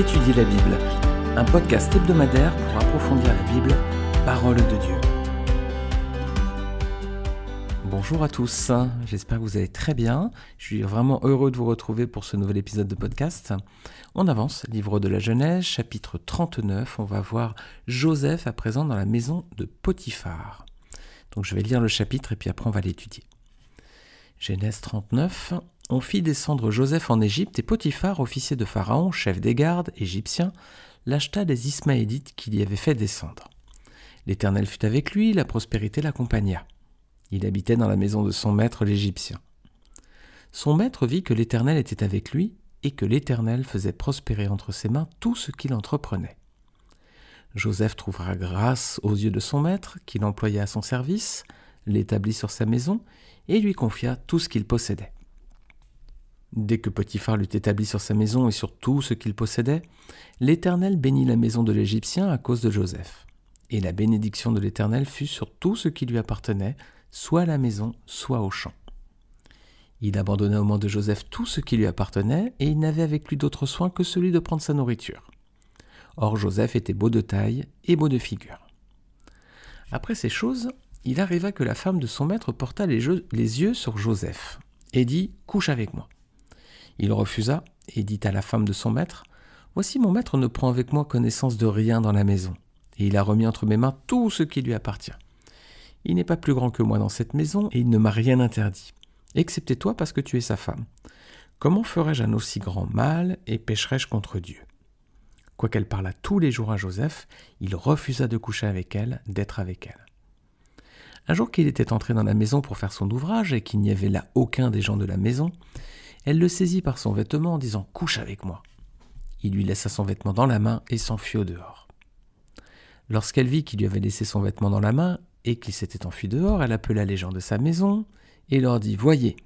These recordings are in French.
Étudier la Bible, un podcast hebdomadaire pour approfondir la Bible, parole de Dieu. Bonjour à tous, j'espère que vous allez très bien. Je suis vraiment heureux de vous retrouver pour ce nouvel épisode de podcast. On avance, livre de la Genèse, chapitre 39. On va voir Joseph à présent dans la maison de Potiphar. Donc je vais lire le chapitre et puis après on va l'étudier. Genèse 39, on fit descendre Joseph en Égypte et Potiphar, officier de Pharaon, chef des gardes, égyptien, l'acheta des Ismaélites qu'il y avait fait descendre. L'Éternel fut avec lui, la prospérité l'accompagna. Il habitait dans la maison de son maître l'Égyptien. Son maître vit que l'Éternel était avec lui et que l'Éternel faisait prospérer entre ses mains tout ce qu'il entreprenait. Joseph trouvera grâce aux yeux de son maître, qui l'employa à son service, l'établit sur sa maison et lui confia tout ce qu'il possédait. Dès que Potiphar l'eut établi sur sa maison et sur tout ce qu'il possédait, l'Éternel bénit la maison de l'Égyptien à cause de Joseph. Et la bénédiction de l'Éternel fut sur tout ce qui lui appartenait, soit à la maison, soit au champ. Il abandonna au mains de Joseph tout ce qui lui appartenait, et il n'avait avec lui d'autre soin que celui de prendre sa nourriture. Or Joseph était beau de taille et beau de figure. Après ces choses, il arriva que la femme de son maître porta les, yeux sur Joseph, et dit Couche avec moi. Il refusa et dit à la femme de son maître Voici mon maître ne prend avec moi connaissance de rien dans la maison, et il a remis entre mes mains tout ce qui lui appartient. Il n'est pas plus grand que moi dans cette maison, et il ne m'a rien interdit, excepté toi parce que tu es sa femme. Comment ferais-je un aussi grand mal et pécherais-je contre Dieu Quoiqu'elle parlât tous les jours à Joseph, il refusa de coucher avec elle, d'être avec elle. Un jour qu'il était entré dans la maison pour faire son ouvrage et qu'il n'y avait là aucun des gens de la maison, elle le saisit par son vêtement en disant Couche avec moi. Il lui laissa son vêtement dans la main et s'enfuit au dehors. Lorsqu'elle vit qu'il lui avait laissé son vêtement dans la main et qu'il s'était enfui dehors, elle appela les gens de sa maison et leur dit Voyez,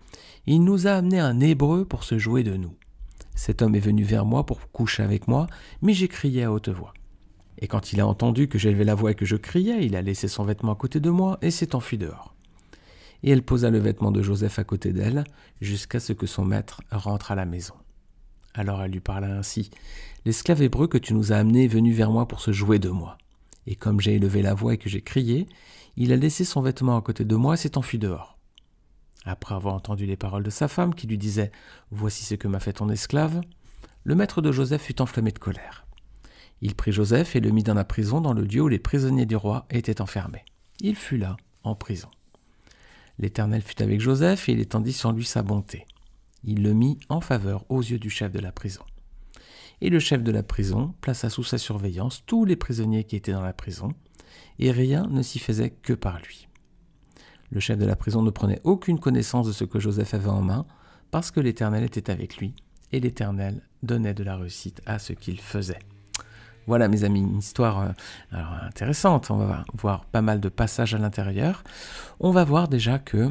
il nous a amené un Hébreu pour se jouer de nous. Cet homme est venu vers moi pour coucher avec moi, mais j'ai crié à haute voix. Et quand il a entendu que j'élevais la voix et que je criais, il a laissé son vêtement à côté de moi et s'est enfui dehors et elle posa le vêtement de Joseph à côté d'elle, jusqu'à ce que son maître rentre à la maison. Alors elle lui parla ainsi. L'esclave hébreu que tu nous as amené est venu vers moi pour se jouer de moi. Et comme j'ai élevé la voix et que j'ai crié, il a laissé son vêtement à côté de moi et s'est enfui dehors. Après avoir entendu les paroles de sa femme qui lui disait Voici ce que m'a fait ton esclave, le maître de Joseph fut enflammé de colère. Il prit Joseph et le mit dans la prison dans le lieu où les prisonniers du roi étaient enfermés. Il fut là, en prison. L'Éternel fut avec Joseph et il étendit sur lui sa bonté. Il le mit en faveur aux yeux du chef de la prison. Et le chef de la prison plaça sous sa surveillance tous les prisonniers qui étaient dans la prison, et rien ne s'y faisait que par lui. Le chef de la prison ne prenait aucune connaissance de ce que Joseph avait en main, parce que l'Éternel était avec lui, et l'Éternel donnait de la réussite à ce qu'il faisait. Voilà mes amis, une histoire euh, intéressante. On va voir pas mal de passages à l'intérieur. On va voir déjà que,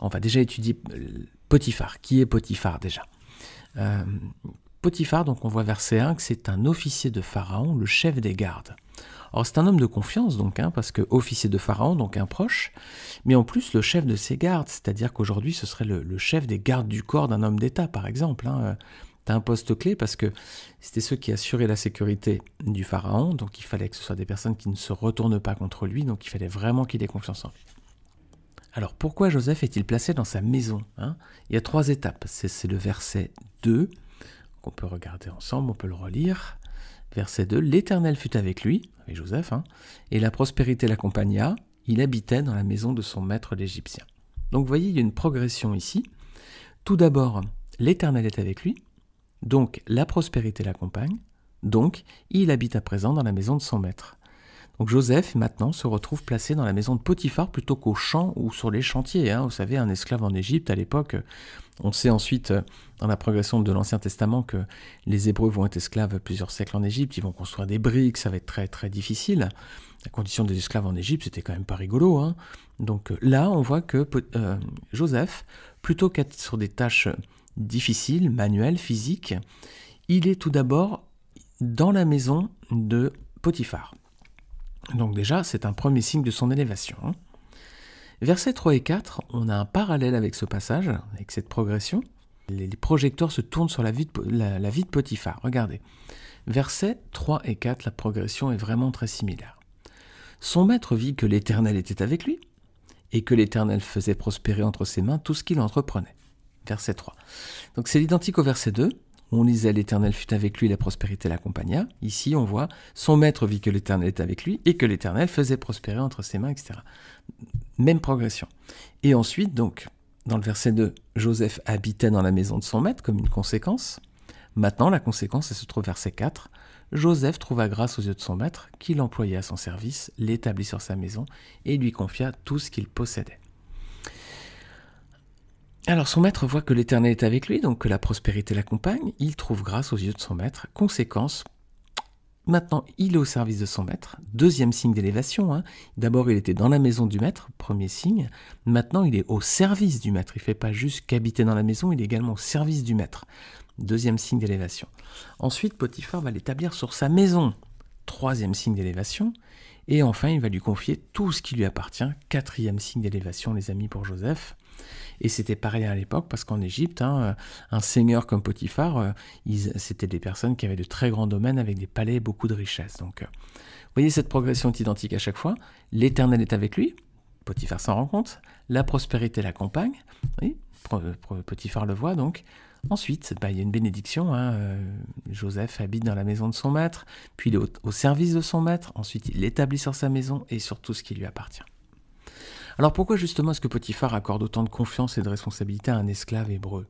on va déjà étudier euh, Potiphar. Qui est Potiphar déjà euh, Potiphar, donc on voit verset 1 que c'est un officier de Pharaon, le chef des gardes. Or c'est un homme de confiance donc, hein, parce que officier de Pharaon, donc un proche, mais en plus le chef de ses gardes, c'est-à-dire qu'aujourd'hui ce serait le, chef des gardes du corps d'un homme d'État par exemple. Hein, c'est un poste clé parce que c'était ceux qui assuraient la sécurité du pharaon, donc il fallait que ce soit des personnes qui ne se retournent pas contre lui, donc il fallait vraiment qu'il ait confiance en lui. Alors pourquoi Joseph est-il placé dans sa maison hein Il y a trois étapes. C'est le verset 2 qu'on peut regarder ensemble, on peut le relire. Verset 2, l'Éternel fut avec lui, avec Joseph, hein, et la prospérité l'accompagna, il habitait dans la maison de son maître l'Égyptien. Donc vous voyez, il y a une progression ici. Tout d'abord, l'Éternel est avec lui, donc la prospérité l'accompagne, donc il habite à présent dans la maison de son maître. Donc Joseph maintenant se retrouve placé dans la maison de Potiphar plutôt qu'au champ ou sur les chantiers. Hein. Vous savez, un esclave en Égypte à l'époque, on sait ensuite euh, dans la progression de l'Ancien Testament que les Hébreux vont être esclaves plusieurs siècles en Égypte, ils vont construire des briques, ça va être très très difficile. La condition des esclaves en Égypte, c'était quand même pas rigolo. Hein. Donc là, on voit que euh, Joseph, plutôt qu'être sur des tâches difficile, manuel, physique, il est tout d'abord dans la maison de Potiphar. Donc déjà, c'est un premier signe de son élévation. Hein. Versets 3 et 4, on a un parallèle avec ce passage, avec cette progression. Les projecteurs se tournent sur la vie de, Potiphar. Regardez. Versets 3 et 4, la progression est vraiment très similaire. Son maître vit que l'Éternel était avec lui, et que l'Éternel faisait prospérer entre ses mains tout ce qu'il entreprenait verset 3. Donc c'est l'identique au verset 2. On lisait l'Éternel fut avec lui, la prospérité l'accompagna. Ici, on voit son maître vit que l'Éternel était avec lui et que l'Éternel faisait prospérer entre ses mains, etc. Même progression. Et ensuite, donc, dans le verset 2, Joseph habitait dans la maison de son maître comme une conséquence. Maintenant, la conséquence, elle se trouve verset 4. Joseph trouva grâce aux yeux de son maître, qui l'employa à son service, l'établit sur sa maison et lui confia tout ce qu'il possédait. Alors son maître voit que l'Éternel est avec lui, donc que la prospérité l'accompagne, il trouve grâce aux yeux de son maître. Conséquence, maintenant il est au service de son maître, deuxième signe d'élévation. Hein. D'abord il était dans la maison du maître, premier signe, maintenant il est au service du maître, il ne fait pas juste qu'habiter dans la maison, il est également au service du maître, deuxième signe d'élévation. Ensuite Potiphar va l'établir sur sa maison, troisième signe d'élévation, et enfin il va lui confier tout ce qui lui appartient, quatrième signe d'élévation les amis pour Joseph. Et c'était pareil à l'époque, parce qu'en Égypte, hein, euh, un seigneur comme Potiphar, euh, c'était des personnes qui avaient de très grands domaines avec des palais et beaucoup de richesses. Donc, euh, vous voyez, cette progression est identique à chaque fois. L'Éternel est avec lui, Potiphar s'en rend compte, la prospérité l'accompagne, Potiphar le voit donc. Ensuite, bah, il y a une bénédiction. Hein, Joseph habite dans la maison de son maître, puis il est au, au service de son maître. Ensuite, il l'établit sur sa maison et sur tout ce qui lui appartient. Alors pourquoi justement est-ce que Potiphar accorde autant de confiance et de responsabilité à un esclave hébreu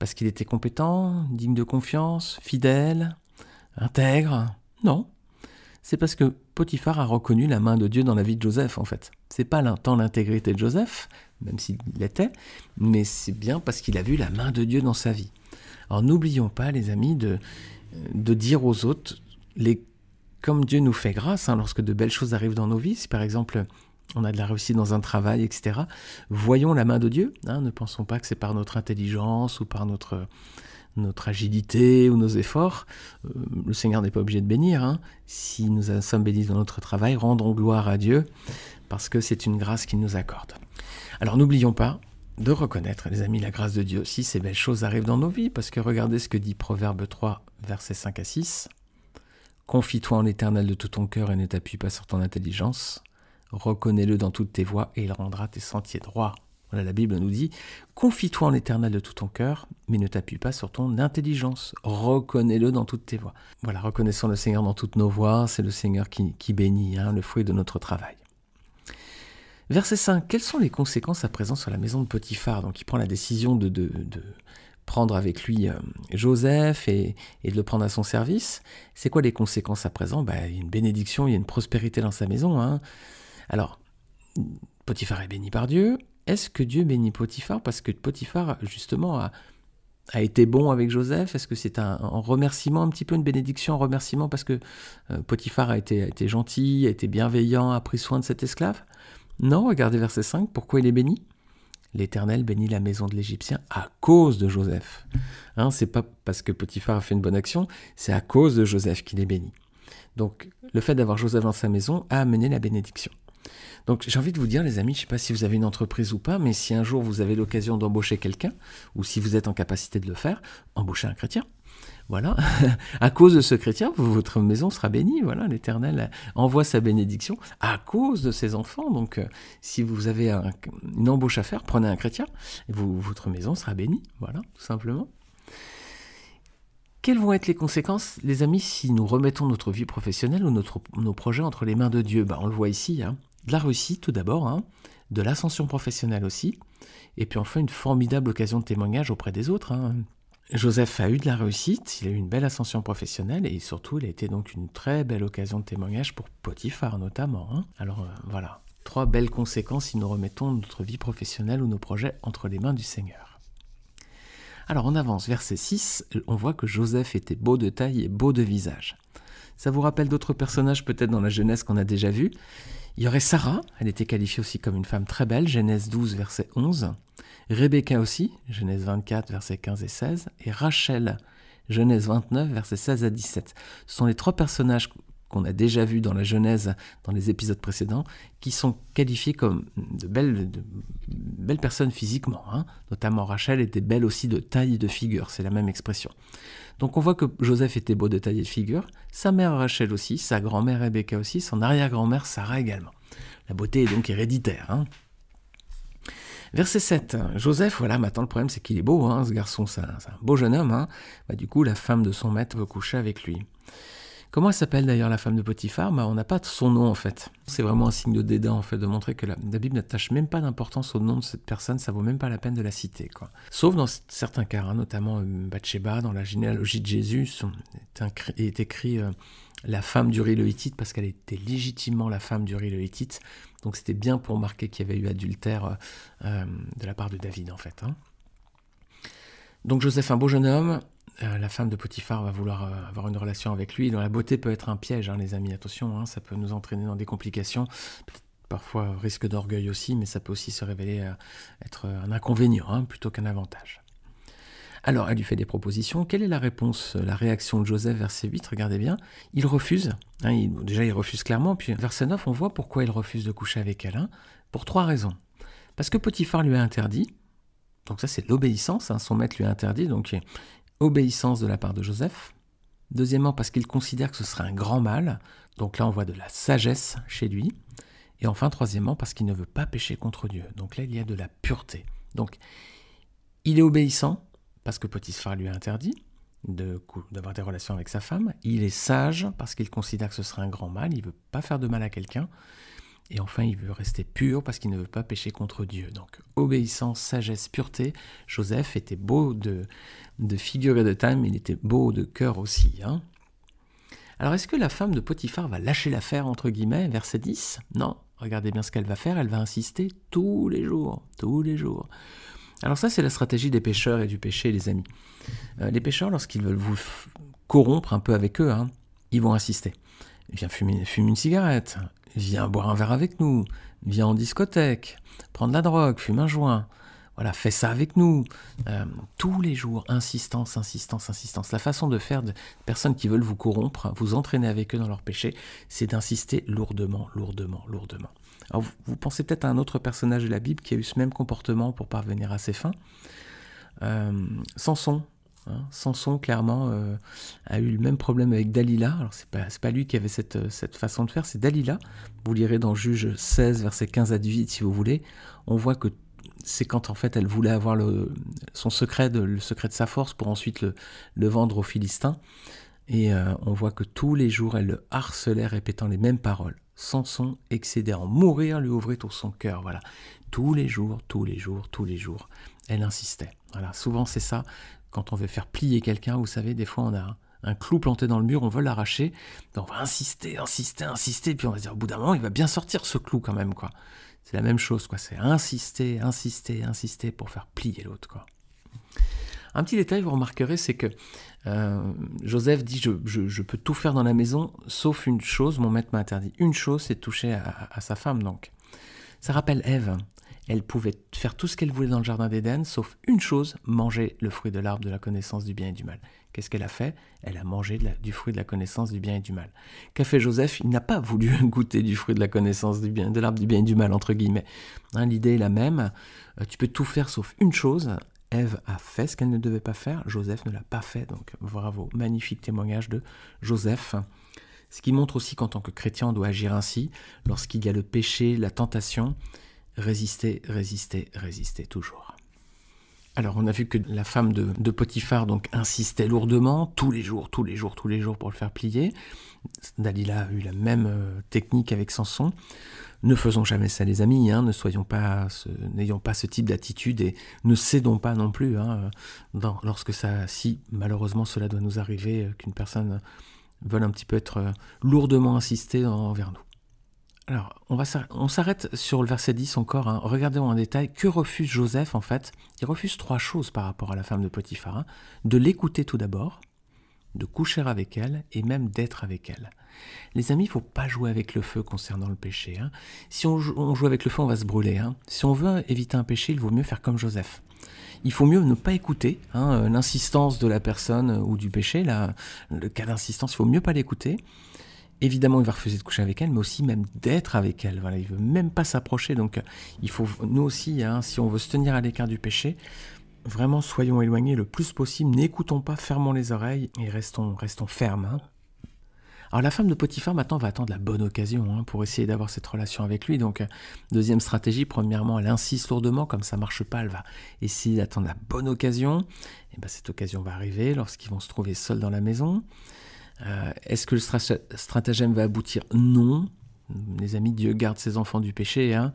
Parce qu'il était compétent, digne de confiance, fidèle, intègre Non. C'est parce que Potiphar a reconnu la main de Dieu dans la vie de Joseph, en fait. C'est pas tant l'intégrité de Joseph, même s'il l'était, mais c'est bien parce qu'il a vu la main de Dieu dans sa vie. Alors n'oublions pas, les amis, de, de dire aux autres les, comme Dieu nous fait grâce, hein, lorsque de belles choses arrivent dans nos vies, si par exemple on a de la réussite dans un travail, etc. Voyons la main de Dieu. Hein. ne pensons pas que c'est par notre intelligence ou par notre, notre agilité ou nos efforts. Euh, le Seigneur n'est pas obligé de bénir. Hein. Si nous sommes bénis dans notre travail, rendons gloire à Dieu parce que c'est une grâce qu'il nous accorde. Alors n'oublions pas de reconnaître, les amis, la grâce de Dieu aussi, ces belles choses arrivent dans nos vies, parce que regardez ce que dit Proverbe 3, versets 5 à 6. Confie-toi en l'Éternel de tout ton cœur et ne t'appuie pas sur ton intelligence reconnais-le dans toutes tes voies et il rendra tes sentiers droits. Voilà, la Bible nous dit Confie-toi en l'Éternel de tout ton cœur, mais ne t'appuie pas sur ton intelligence. Reconnais-le dans toutes tes voies. Voilà, reconnaissons le Seigneur dans toutes nos voies, c'est le Seigneur qui, bénit hein, le fruit de notre travail. Verset 5. Quelles sont les conséquences à présent sur la maison de Potiphar Donc, il prend la décision de, prendre avec lui euh, Joseph et, de le prendre à son service. C'est quoi les conséquences à présent bah, Il y a une bénédiction, il y a une prospérité dans sa maison. Hein. Alors, Potiphar est béni par Dieu. Est-ce que Dieu bénit Potiphar parce que Potiphar, justement, a, été bon avec Joseph Est-ce que c'est un, remerciement, un petit peu une bénédiction, un remerciement parce que euh, Potiphar a été, gentil, a été bienveillant, a pris soin de cet esclave Non, regardez verset 5, pourquoi il est béni L'Éternel bénit la maison de l'Égyptien à cause de Joseph. Hein, c'est pas parce que Potiphar a fait une bonne action, c'est à cause de Joseph qu'il est béni. Donc le fait d'avoir Joseph dans sa maison a amené la bénédiction. Donc j'ai envie de vous dire, les amis, je ne sais pas si vous avez une entreprise ou pas, mais si un jour vous avez l'occasion d'embaucher quelqu'un, ou si vous êtes en capacité de le faire, embauchez un chrétien. Voilà, à cause de ce chrétien, votre maison sera bénie. Voilà, l'Éternel envoie sa bénédiction à cause de ses enfants. Donc, euh, si vous avez une embauche à faire, prenez un chrétien et vous, votre maison sera bénie. Voilà, tout simplement. Quelles vont être les conséquences, les amis, si nous remettons notre vie professionnelle ou notre, nos projets entre les mains de Dieu ben, On le voit ici. Hein de la réussite tout d'abord, hein, de l'ascension professionnelle aussi, et puis enfin une formidable occasion de témoignage auprès des autres. Hein. Joseph a eu de la réussite, il a eu une belle ascension professionnelle et surtout il a été donc une très belle occasion de témoignage pour Potiphar notamment. Hein. Alors euh, voilà, trois belles conséquences si nous remettons notre vie professionnelle ou nos projets entre les mains du Seigneur. Alors on avance, verset 6, on voit que Joseph était beau de taille et beau de visage. Ça vous rappelle d'autres personnages peut-être dans la jeunesse qu'on a déjà vus il y aurait Sarah, elle était qualifiée aussi comme une femme très belle, Genèse 12, verset 11. Rebecca aussi, Genèse 24, verset 15 et 16. Et Rachel, Genèse 29, verset 16 à 17. Ce sont les trois personnages qu'on a déjà vu dans la Genèse, dans les épisodes précédents, qui sont qualifiés comme de belles, personnes physiquement. Hein. Notamment Rachel était belle aussi de taille et de figure, c'est la même expression. Donc on voit que Joseph était beau de taille et de figure, sa mère Rachel aussi, sa grand-mère Rebecca aussi, son arrière-grand-mère Sarah également. La beauté est donc héréditaire. Hein. Verset 7. Joseph, voilà, maintenant le problème c'est qu'il est beau, hein, ce garçon, c'est un, beau jeune homme. Bah, du coup, la femme de son maître veut coucher avec lui. Comment elle s'appelle d'ailleurs la femme de Potiphar bah, On n'a pas son nom en fait. C'est vraiment un signe de dédain en fait de montrer que la, Bible n'attache même pas d'importance au nom de cette personne, ça vaut même pas la peine de la citer. Quoi. Sauf dans certains cas, hein, notamment euh, Bathsheba dans la généalogie de Jésus est, est écrit euh, la femme du hittite parce qu'elle était légitimement la femme du hittite. Donc c'était bien pour marquer qu'il y avait eu adultère euh, de la part de David en fait. Hein. Donc Joseph, un beau jeune homme, euh, la femme de Potiphar va vouloir euh, avoir une relation avec lui. dont la beauté peut être un piège, hein, les amis, attention, hein, ça peut nous entraîner dans des complications, parfois risque d'orgueil aussi, mais ça peut aussi se révéler euh, être un inconvénient hein, plutôt qu'un avantage. Alors, elle lui fait des propositions. Quelle est la réponse, la réaction de Joseph, verset 8 Regardez bien. Il refuse. déjà, il refuse clairement. Puis, verset 9, on voit pourquoi il refuse de coucher avec Alain, pour trois raisons. Parce que Potiphar lui a interdit, donc ça c'est l'obéissance, son maître lui a interdit, donc obéissance de la part de Joseph. Deuxièmement, parce qu'il considère que ce serait un grand mal. Donc là, on voit de la sagesse chez lui. Et enfin, troisièmement, parce qu'il ne veut pas pécher contre Dieu. Donc là, il y a de la pureté. Donc, il est obéissant, parce que Potiphar lui a interdit d'avoir des relations avec sa femme. Il est sage, parce qu'il considère que ce serait un grand mal. Il ne veut pas faire de mal à quelqu'un. Et enfin, il veut rester pur parce qu'il ne veut pas pécher contre Dieu. Donc, obéissance, sagesse, pureté. Joseph était beau de, de figure et de taille, mais il était beau de cœur aussi. Hein. Alors, est-ce que la femme de Potiphar va lâcher l'affaire, entre guillemets, verset 10 Non. Regardez bien ce qu'elle va faire. Elle va insister tous les jours. Tous les jours. Alors, ça, c'est la stratégie des pêcheurs et du péché, les amis. Euh, les pêcheurs, lorsqu'ils veulent vous corrompre un peu avec eux, hein, ils vont insister. Viens, eh fumer fume une cigarette, viens boire un verre avec nous, viens en discothèque, Prendre de la drogue, fume un joint. Voilà, fais ça avec nous. Euh, tous les jours, insistance, insistance, insistance. La façon de faire de personnes qui veulent vous corrompre, vous entraîner avec eux dans leur péchés, c'est d'insister lourdement, lourdement, lourdement. Alors, vous, pensez peut-être à un autre personnage de la Bible qui a eu ce même comportement pour parvenir à ses fins. Euh, Samson, Hein. Samson, clairement, euh, a eu le même problème avec Dalila. Alors, c'est pas, pas lui qui avait euh, cette, façon de faire, c'est Dalila. Vous lirez dans Juge 16, verset 15 à 18, si vous voulez. On voit que c'est quand, en fait, elle voulait avoir le, son secret, de, le secret de sa force, pour ensuite le, vendre aux Philistins. Et euh, on voit que tous les jours, elle le harcelait, répétant les mêmes paroles. Samson, excédé en mourir, lui ouvrait tout son cœur. Voilà. Tous les jours, tous les jours, tous les jours, elle insistait. Voilà. Souvent, c'est ça quand on veut faire plier quelqu'un, vous savez, des fois on a un clou planté dans le mur, on veut l'arracher, ben, on va insister, insister, insister, puis on va dire au bout d'un moment, il va bien sortir ce clou quand même, quoi. C'est la même chose, quoi. C'est insister, insister, insister pour faire plier l'autre, quoi. Un petit détail, vous remarquerez, c'est que euh, Joseph dit je, peux tout faire dans la maison, sauf une chose, mon maître m'a interdit. Une chose, c'est de toucher à, sa femme, donc. Ça rappelle Ève. Elle pouvait faire tout ce qu'elle voulait dans le jardin d'Éden, sauf une chose, manger le fruit de l'arbre de la connaissance du bien et du mal. Qu'est-ce qu'elle a fait Elle a mangé du fruit de la connaissance du bien et du mal. Qu'a fait Joseph Il n'a pas voulu goûter du fruit de la connaissance du bien, de l'arbre du bien et du mal, entre guillemets. Hein, l'idée est la même. Euh, tu peux tout faire sauf une chose. Ève a fait ce qu'elle ne devait pas faire. Joseph ne l'a pas fait. Donc bravo, magnifique témoignage de Joseph. Ce qui montre aussi qu'en tant que chrétien, on doit agir ainsi. Lorsqu'il y a le péché, la tentation, résister, résister, résister toujours. Alors on a vu que la femme de, Potiphar donc insistait lourdement tous les jours, tous les jours, tous les jours pour le faire plier. Dalila a eu la même euh, technique avec Samson. Ne faisons jamais ça les amis, hein, ne soyons pas, n'ayons pas ce type d'attitude et ne cédons pas non plus hein, lorsque ça, si malheureusement cela doit nous arriver euh, qu'une personne veuille un petit peu être euh, lourdement insistée envers nous. Alors, on, s'arrête sur le verset 10 encore. Hein. Regardez en détail. Que refuse Joseph en fait Il refuse trois choses par rapport à la femme de Potiphar. Hein. De l'écouter tout d'abord, de coucher avec elle et même d'être avec elle. Les amis, il faut pas jouer avec le feu concernant le péché. Hein. Si on joue, avec le feu, on va se brûler. Hein. Si on veut éviter un péché, il vaut mieux faire comme Joseph. Il faut mieux ne pas écouter l'insistance de la personne ou du péché. le cas d'insistance, il faut mieux pas l'écouter évidemment, il va refuser de coucher avec elle, mais aussi même d'être avec elle. Voilà, il veut même pas s'approcher. Donc, il faut, nous aussi, hein, si on veut se tenir à l'écart du péché, vraiment, soyons éloignés le plus possible. N'écoutons pas, fermons les oreilles et restons, restons fermes. Hein. Alors, la femme de Potiphar, maintenant, va attendre la bonne occasion hein, pour essayer d'avoir cette relation avec lui. Donc, deuxième stratégie, premièrement, elle insiste lourdement. Comme ça marche pas, elle va essayer d'attendre la bonne occasion. Et ben, cette occasion va arriver lorsqu'ils vont se trouver seuls dans la maison. Euh, est-ce que le stratagème va aboutir Non. Les amis, Dieu garde ses enfants du péché, hein.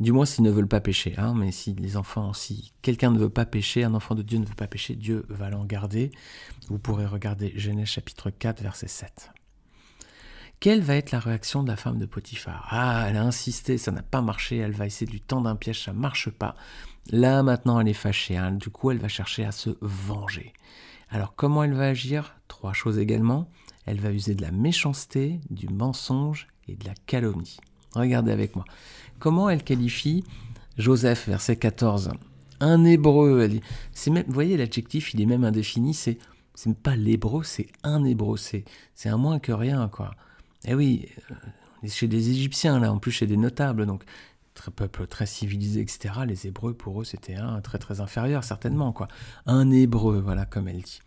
du moins s'ils ne veulent pas pécher. Hein. mais si les enfants, si quelqu'un ne veut pas pécher, un enfant de Dieu ne veut pas pécher, Dieu va l'en garder. Vous pourrez regarder Genèse chapitre 4, verset 7. Quelle va être la réaction de la femme de Potiphar Ah, elle a insisté, ça n'a pas marché, elle va essayer du temps d'un piège, ça ne marche pas. Là maintenant, elle est fâchée, hein. du coup, elle va chercher à se venger. Alors comment elle va agir Trois choses également elle va user de la méchanceté, du mensonge et de la calomnie. Regardez avec moi. Comment elle qualifie Joseph, verset 14 Un hébreu. Elle dit, même, vous voyez, l'adjectif, il est même indéfini. C'est, c'est pas l'hébreu, c'est un hébreu. C'est, un moins que rien, quoi. Eh oui, euh, chez des Égyptiens, là, en plus chez des notables, donc très peuple très civilisé, etc. Les Hébreux, pour eux, c'était un très très inférieur, certainement, quoi. Un Hébreu, voilà, comme elle dit.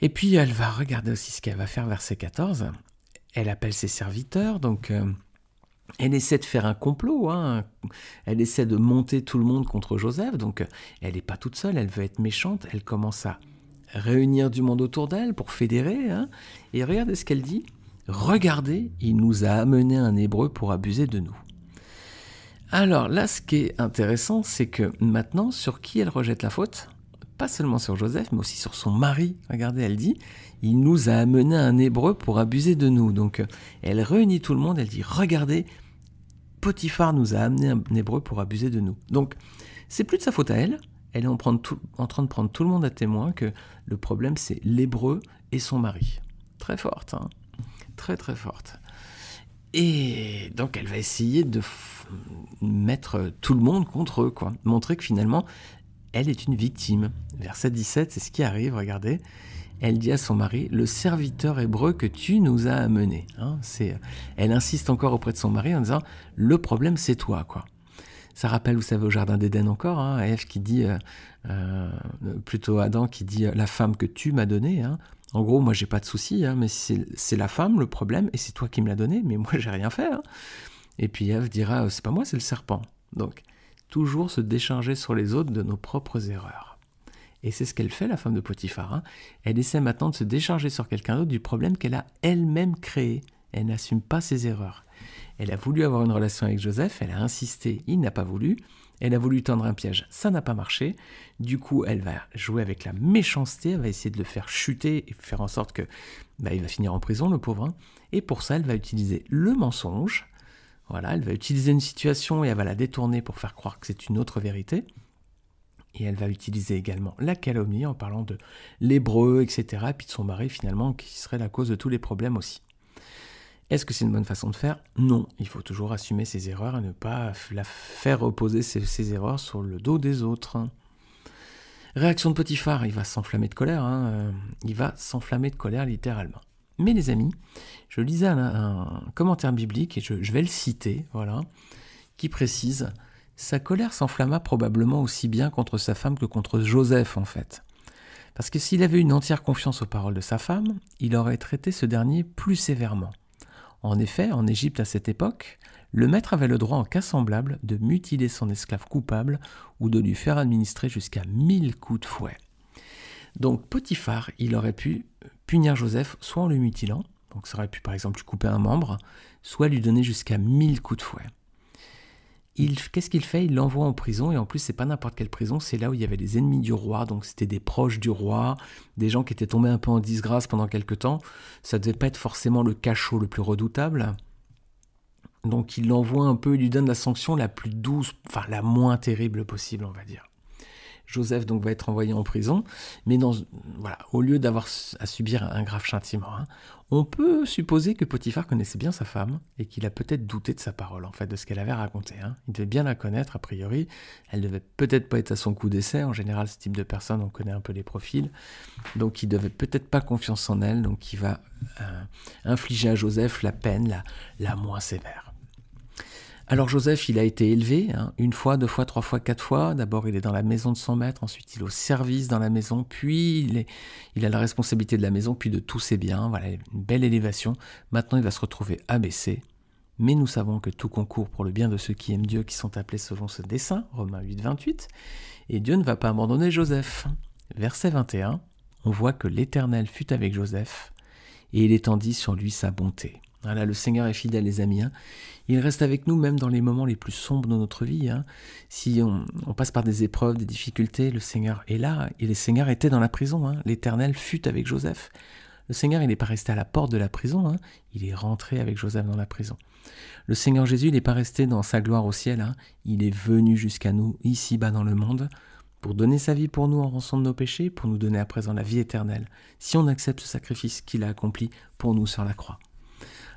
Et puis elle va regarder aussi ce qu'elle va faire verset 14. Elle appelle ses serviteurs, donc euh, elle essaie de faire un complot, hein. elle essaie de monter tout le monde contre Joseph, donc euh, elle n'est pas toute seule, elle veut être méchante, elle commence à réunir du monde autour d'elle pour fédérer, hein. et regardez ce qu'elle dit, regardez, il nous a amené un Hébreu pour abuser de nous. Alors là, ce qui est intéressant, c'est que maintenant, sur qui elle rejette la faute pas seulement sur Joseph, mais aussi sur son mari. Regardez, elle dit, il nous a amené un Hébreu pour abuser de nous. Donc euh, elle réunit tout le monde, elle dit, regardez, Potiphar nous a amené un Hébreu pour abuser de nous. Donc c'est plus de sa faute à elle, elle est en, en, train de prendre tout le monde à témoin que le problème c'est l'Hébreu et son mari. Très forte, hein très très forte. Et donc elle va essayer de mettre tout le monde contre eux, quoi. Montrer que finalement elle est une victime. Verset 17, c'est ce qui arrive, regardez. Elle dit à son mari, le serviteur hébreu que tu nous as amené. Hein, c'est, euh, elle insiste encore auprès de son mari en disant, le problème c'est toi, quoi. Ça rappelle, vous savez, au jardin d'Éden encore, Eve hein, qui dit, euh, euh, plutôt Adam qui dit, la femme que tu m'as donnée. Hein. En gros, moi j'ai pas de souci, mais c'est, la femme le problème et c'est toi qui me l'as donnée, mais moi j'ai rien fait. Et puis Eve dira, c'est pas moi, c'est le serpent. Donc, toujours se décharger sur les autres de nos propres erreurs. Et c'est ce qu'elle fait, la femme de Potiphar. Hein. Elle essaie maintenant de se décharger sur quelqu'un d'autre du problème qu'elle a elle-même créé. Elle n'assume pas ses erreurs. Elle a voulu avoir une relation avec Joseph, elle a insisté, il n'a pas voulu. Elle a voulu tendre un piège, ça n'a pas marché. Du coup, elle va jouer avec la méchanceté, elle va essayer de le faire chuter et faire en sorte que bah, il va finir en prison, le pauvre. Hein. Et pour ça, elle va utiliser le mensonge, voilà, elle va utiliser une situation et elle va la détourner pour faire croire que c'est une autre vérité. Et elle va utiliser également la calomnie en parlant de l'hébreu, etc. Et puis de son mari finalement qui serait la cause de tous les problèmes aussi. Est-ce que c'est une bonne façon de faire Non, il faut toujours assumer ses erreurs et ne pas la faire reposer ses, erreurs sur le dos des autres. Réaction de petit phare, il va s'enflammer de colère, hein. Euh, il va s'enflammer de colère littéralement. Mais les amis, je lisais un, commentaire biblique et je, vais le citer, voilà, qui précise Sa colère s'enflamma probablement aussi bien contre sa femme que contre Joseph, en fait. Parce que s'il avait une entière confiance aux paroles de sa femme, il aurait traité ce dernier plus sévèrement. En effet, en Égypte à cette époque, le maître avait le droit en cas semblable de mutiler son esclave coupable ou de lui faire administrer jusqu'à mille coups de fouet. Donc Potiphar, il aurait pu punir Joseph soit en le mutilant, donc ça aurait pu par exemple lui couper un membre, soit lui donner jusqu'à mille coups de fouet. Qu'est-ce qu'il fait Il l'envoie en prison, et en plus c'est pas n'importe quelle prison, c'est là où il y avait les ennemis du roi, donc c'était des proches du roi, des gens qui étaient tombés un peu en disgrâce pendant quelque temps, ça devait pas être forcément le cachot le plus redoutable, donc il l'envoie un peu, il lui donne la sanction la plus douce, enfin la moins terrible possible on va dire. Joseph donc va être envoyé en prison, mais au lieu d'avoir à subir un grave châtiment, hein, on peut supposer que Potiphar connaissait bien sa femme et qu'il a peut-être douté de sa parole, en fait, de ce qu'elle avait raconté. Hein. Il devait bien la connaître, a priori. Elle devait peut-être pas être à son coup d'essai. En général, ce type de personne, on connaît un peu les profils. Donc, il devait peut-être pas confiance en elle. Donc, il va euh, infliger à Joseph la peine la, la moins sévère. Alors Joseph, il a été élevé, hein, une fois, deux fois, trois fois, quatre fois. D'abord, il est dans la maison de son maître, ensuite il est au service dans la maison, puis il, il a la responsabilité de la maison, puis de tous ses biens. Voilà, une belle élévation. Maintenant, il va se retrouver abaissé. Mais nous savons que tout concourt pour le bien de ceux qui aiment Dieu, qui sont appelés selon ce dessein, Romains 8, 28. Et Dieu ne va pas abandonner Joseph. Verset 21, on voit que l'Éternel fut avec Joseph, et il étendit sur lui sa bonté le Seigneur est fidèle, les amis. Hein. Il reste avec nous même dans les moments les plus sombres de notre vie. Hein. Si on, passe par des épreuves, des difficultés, le Seigneur est là. Et le Seigneur était dans la prison. Hein. L'Éternel fut avec Joseph. Le Seigneur, il n'est pas resté à la porte de la prison. Il est rentré avec Joseph dans la prison. Le Seigneur Jésus, il n'est pas resté dans sa gloire au ciel. Il est venu jusqu'à nous, ici-bas dans le monde, pour donner sa vie pour nous en rançon de nos péchés, pour nous donner à présent la vie éternelle, si on accepte ce sacrifice qu'il a accompli pour nous sur la croix.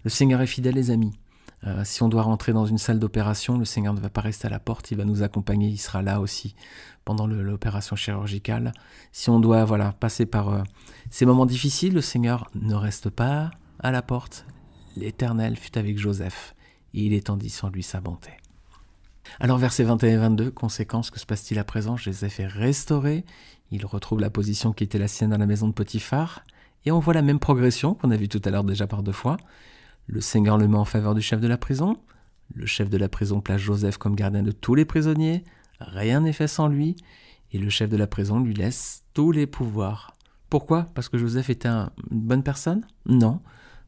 Le Seigneur est fidèle, les amis. Euh, si on doit rentrer dans une salle d'opération, le Seigneur ne va pas rester à la porte, il va nous accompagner, il sera là aussi pendant l'opération chirurgicale. Si on doit voilà, passer par euh, ces moments difficiles, le Seigneur ne reste pas à la porte. L'Éternel fut avec Joseph et il étendit sur lui sa bonté. Alors versets 21 et 22, conséquence, que se passe-t-il à présent Joseph est restauré, il retrouve la position qui était la sienne dans la maison de Potiphar, et on voit la même progression qu'on a vue tout à l'heure déjà par deux fois. Le Seigneur le met en faveur du chef de la prison. Le chef de la prison place Joseph comme gardien de tous les prisonniers. Rien n'est fait sans lui. Et le chef de la prison lui laisse tous les pouvoirs. Pourquoi Parce que Joseph était une bonne personne Non.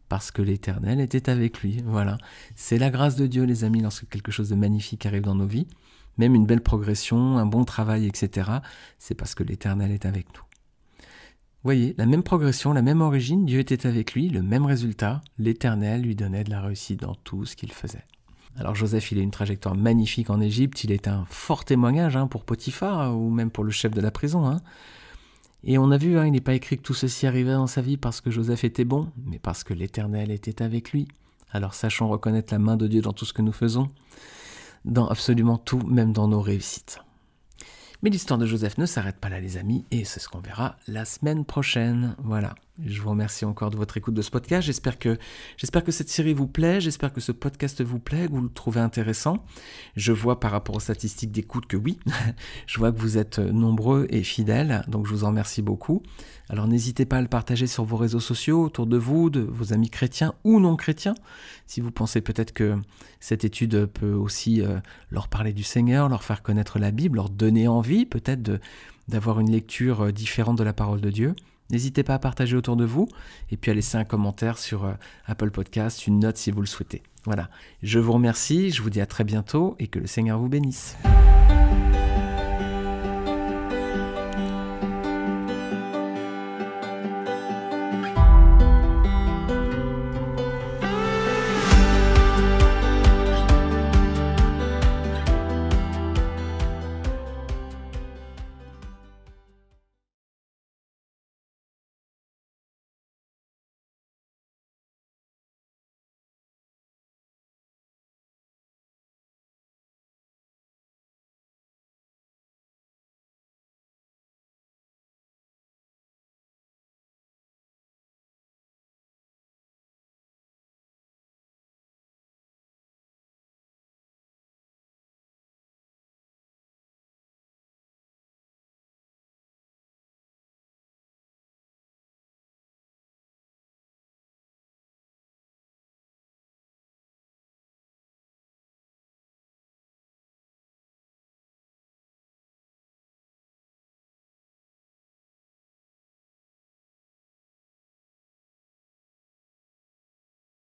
Parce que l'Éternel était avec lui. Voilà. C'est la grâce de Dieu, les amis, lorsque quelque chose de magnifique arrive dans nos vies, même une belle progression, un bon travail, etc. C'est parce que l'Éternel est avec nous. Voyez, la même progression, la même origine, Dieu était avec lui, le même résultat, l'Éternel lui donnait de la réussite dans tout ce qu'il faisait. Alors Joseph, il a une trajectoire magnifique en Égypte, il est un fort témoignage hein, pour Potiphar hein, ou même pour le chef de la prison. Hein. Et on a vu, il n'est pas écrit que tout ceci arrivait dans sa vie parce que Joseph était bon, mais parce que l'Éternel était avec lui. Alors sachons reconnaître la main de Dieu dans tout ce que nous faisons, dans absolument tout, même dans nos réussites. Mais l'histoire de Joseph ne s'arrête pas là, les amis, et c'est ce qu'on verra la semaine prochaine. Voilà. Je vous remercie encore de votre écoute de ce podcast. J'espère que, j'espère que cette série vous plaît. J'espère que ce podcast vous plaît, que vous le trouvez intéressant. Je vois par rapport aux statistiques d'écoute que oui. je vois que vous êtes euh, nombreux et fidèles. Donc, je vous en remercie beaucoup. Alors, n'hésitez pas à le partager sur vos réseaux sociaux, autour de vous, de vos amis chrétiens ou non chrétiens. Si vous pensez peut-être que cette étude peut aussi euh, leur parler du Seigneur, leur faire connaître la Bible, leur donner envie peut-être d'avoir une lecture euh, différente de la parole de Dieu. N'hésitez pas à partager autour de vous et puis à laisser un commentaire sur euh, Apple Podcast, une note si vous le souhaitez. Voilà. Je vous remercie, je vous dis à très bientôt et que le Seigneur vous bénisse.